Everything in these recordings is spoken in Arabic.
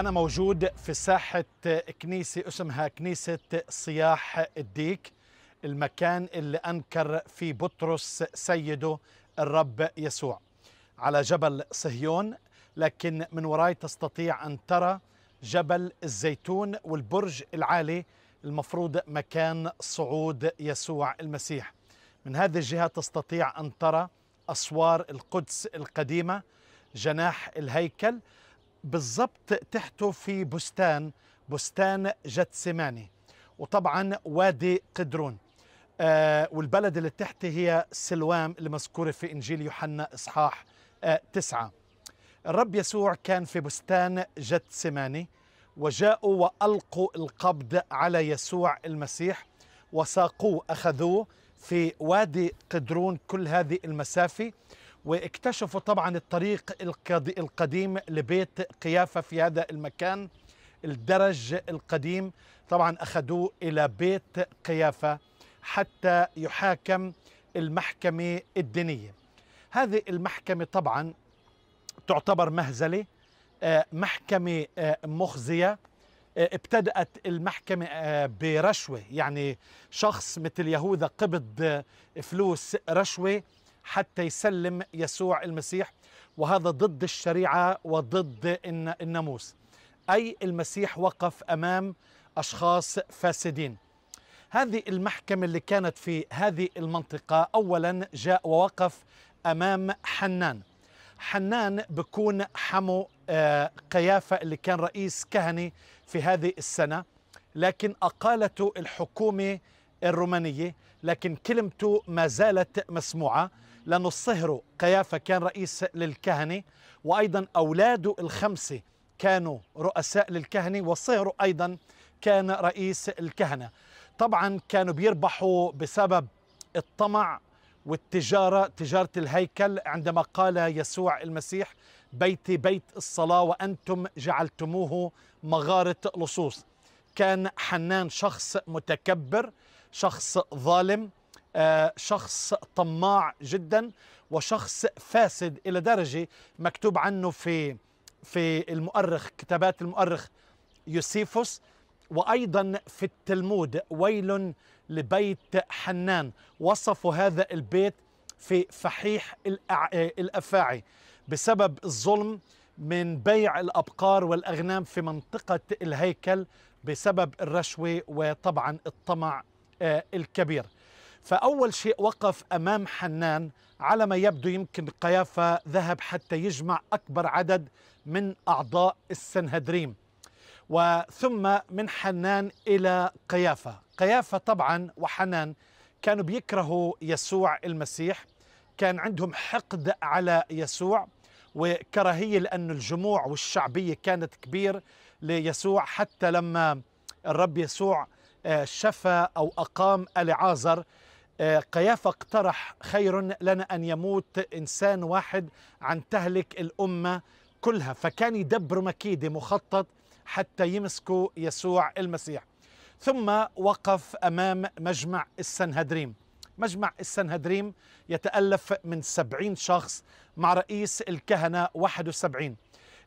أنا موجود في ساحة كنيسة اسمها كنيسة صياح الديك المكان اللي أنكر فيه بطرس سيده الرب يسوع على جبل صهيون لكن من وراي تستطيع أن ترى جبل الزيتون والبرج العالي المفروض مكان صعود يسوع المسيح من هذه الجهة تستطيع أن ترى أسوار القدس القديمة جناح الهيكل بالضبط تحته في بستان بستان جتسماني وطبعا وادي قدرون آه والبلد اللي تحت هي سلوام اللي مذكورة في إنجيل يوحنا إصحاح آه تسعة الرب يسوع كان في بستان جتسماني وجاءوا وألقوا القبض على يسوع المسيح وساقوه أخذوه في وادي قدرون كل هذه المسافة واكتشفوا طبعا الطريق القديم لبيت قيافة في هذا المكان الدرج القديم طبعا أخذوه إلى بيت قيافة حتى يحاكم المحكمة الدينية هذه المحكمة طبعا تعتبر مهزلة آه، محكمة آه، مخزية آه، ابتدأت المحكمة برشوة يعني شخص مثل يهوذا قبض فلوس رشوة حتى يسلم يسوع المسيح وهذا ضد الشريعه وضد الناموس اي المسيح وقف امام اشخاص فاسدين هذه المحكمه اللي كانت في هذه المنطقه اولا جاء ووقف امام حنان حنان بكون حمو آه، قيافة اللي كان رئيس كهني في هذه السنة لكن أقالته الحكومة الرومانية لكن كلمته ما زالت مسموعة لأنه الصهره قيافة كان رئيس للكهنة وأيضا أولاده الخمسة كانوا رؤساء للكهنة وصهره أيضا كان رئيس الكهنة طبعا كانوا بيربحوا بسبب الطمع والتجارة تجارة الهيكل عندما قال يسوع المسيح بيتي بيت الصلاة وأنتم جعلتموه مغارة لصوص كان حنان شخص متكبر شخص ظالم آه، شخص طماع جدا وشخص فاسد إلى درجة مكتوب عنه في في المؤرخ كتابات المؤرخ يوسيفوس وأيضا في التلمود ويل لبيت حنان وصفوا هذا البيت في فحيح الأفاعي بسبب الظلم من بيع الأبقار والأغنام في منطقة الهيكل بسبب الرشوة وطبعا الطمع آه، الكبير فأول شيء وقف أمام حنان على ما يبدو يمكن قيافة ذهب حتى يجمع أكبر عدد من أعضاء السنهدريم وثم من حنان إلى قيافة قيافة طبعا وحنان كانوا بيكرهوا يسوع المسيح كان عندهم حقد على يسوع وكراهية لأن الجموع والشعبية كانت كبير ليسوع حتى لما الرب يسوع آه، شفى أو أقام ألعازر آه، قيافة اقترح خير لنا أن يموت إنسان واحد عن تهلك الأمة كلها فكان يدبر مكيدة مخطط حتى يمسكوا يسوع المسيح ثم وقف أمام مجمع السنهدريم مجمع السنهدريم يتألف من سبعين شخص مع رئيس الكهنة 71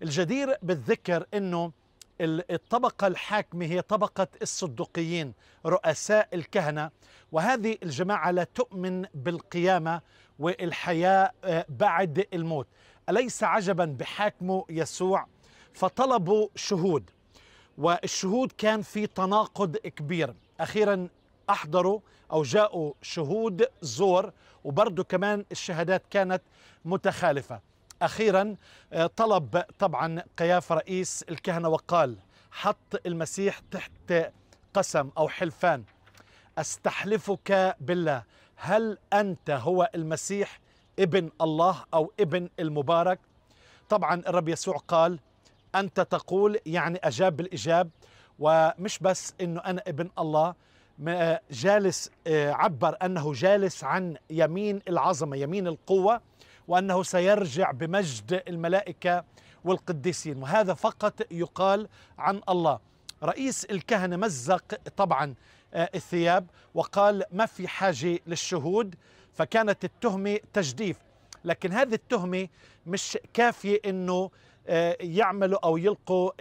الجدير بالذكر أنه الطبقة الحاكمة هي طبقة الصدقيين رؤساء الكهنة وهذه الجماعة لا تؤمن بالقيامة والحياة آه، بعد الموت أليس عجبا بحاكمه يسوع فطلبوا شهود والشهود كان في تناقض كبير أخيرا أحضروا أو جاءوا شهود زور وبرضه كمان الشهادات كانت متخالفة أخيرا آه، طلب طبعا قياف رئيس الكهنة وقال حط المسيح تحت قسم أو حلفان أستحلفك بالله هل أنت هو المسيح ابن الله أو ابن المبارك طبعا الرب يسوع قال أنت تقول يعني أجاب بالإجاب ومش بس أنه أنا ابن الله جالس آه، عبر أنه جالس عن يمين العظمة يمين القوة وأنه سيرجع بمجد الملائكة والقديسين وهذا فقط يقال عن الله رئيس الكهنة مزق طبعا آه، الثياب وقال ما في حاجة للشهود فكانت التهمة تجديف لكن هذه التهمة مش كافية أنه آه، يعملوا أو يلقوا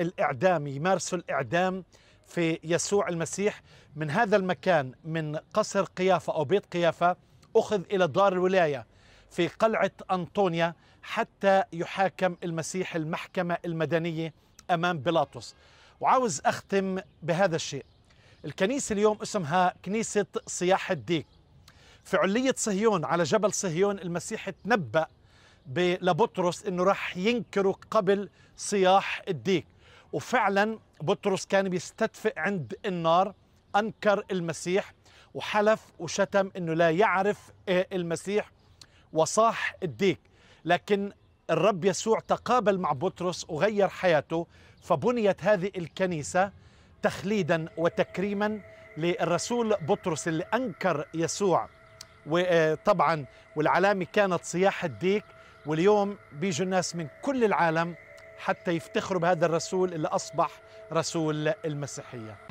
الإعدام يمارسوا الإعدام في يسوع المسيح من هذا المكان من قصر قيافة أو بيت قيافة أخذ إلى دار الولاية في قلعة أنطونيا حتى يحاكم المسيح المحكمة المدنية أمام بيلاطس وعاوز أختم بهذا الشيء الكنيسة اليوم اسمها كنيسة صياح الديك في علية صهيون على جبل صهيون المسيح تنبأ لبطرس أنه راح ينكره قبل صياح الديك وفعلا بطرس كان بيستدفئ عند النار أنكر المسيح وحلف وشتم أنه لا يعرف إيه المسيح وصاح الديك لكن الرب يسوع تقابل مع بطرس وغير حياته فبنيت هذه الكنيسة تخليدا وتكريما للرسول بطرس اللي أنكر يسوع وطبعا والعلامة كانت صياح الديك واليوم بيجوا الناس من كل العالم حتى يفتخروا بهذا الرسول اللي أصبح رسول المسيحيه